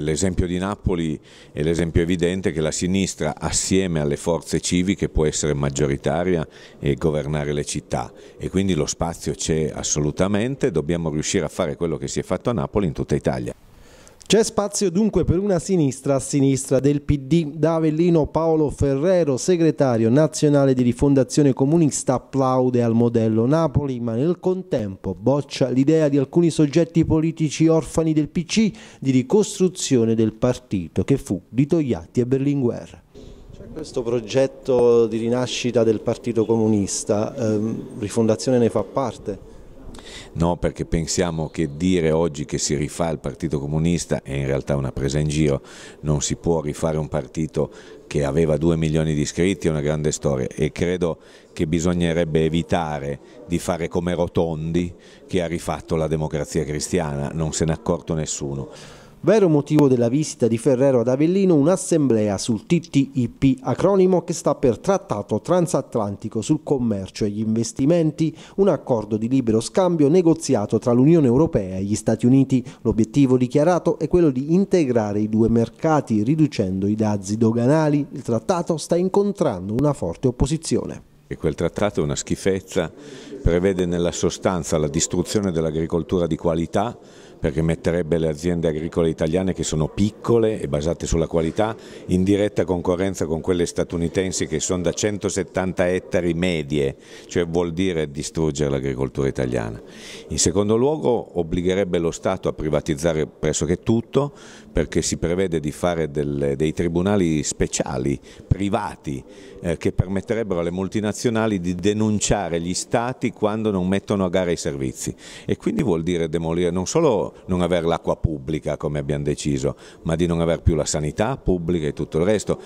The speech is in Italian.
L'esempio di Napoli è l'esempio evidente che la sinistra assieme alle forze civiche può essere maggioritaria e governare le città e quindi lo spazio c'è assolutamente, dobbiamo riuscire a fare quello che si è fatto a Napoli in tutta Italia. C'è spazio dunque per una sinistra a sinistra del PD. Da Avellino Paolo Ferrero, segretario nazionale di Rifondazione Comunista, applaude al modello Napoli, ma nel contempo boccia l'idea di alcuni soggetti politici orfani del PC di ricostruzione del partito che fu di Togliatti e Berlinguer. C'è questo progetto di rinascita del Partito Comunista, eh, Rifondazione ne fa parte? no? perché pensiamo che dire oggi che si rifà il Partito Comunista è in realtà una presa in giro, non si può rifare un partito che aveva 2 milioni di iscritti, è una grande storia e credo che bisognerebbe evitare di fare come Rotondi che ha rifatto la democrazia cristiana, non se n'è accorto nessuno. Vero motivo della visita di Ferrero ad Avellino un'assemblea sul TTIP, acronimo che sta per Trattato Transatlantico sul commercio e gli investimenti, un accordo di libero scambio negoziato tra l'Unione Europea e gli Stati Uniti. L'obiettivo dichiarato è quello di integrare i due mercati riducendo i dazi doganali. Il trattato sta incontrando una forte opposizione. E quel trattato è una schifezza, prevede nella sostanza la distruzione dell'agricoltura di qualità, perché metterebbe le aziende agricole italiane che sono piccole e basate sulla qualità in diretta concorrenza con quelle statunitensi che sono da 170 ettari medie, cioè vuol dire distruggere l'agricoltura italiana. In secondo luogo obbligherebbe lo Stato a privatizzare pressoché tutto perché si prevede di fare delle, dei tribunali speciali, privati, eh, che permetterebbero alle multinazionali di denunciare gli Stati quando non mettono a gara i servizi e quindi vuol dire demolire non solo non avere l'acqua pubblica come abbiamo deciso, ma di non avere più la sanità pubblica e tutto il resto.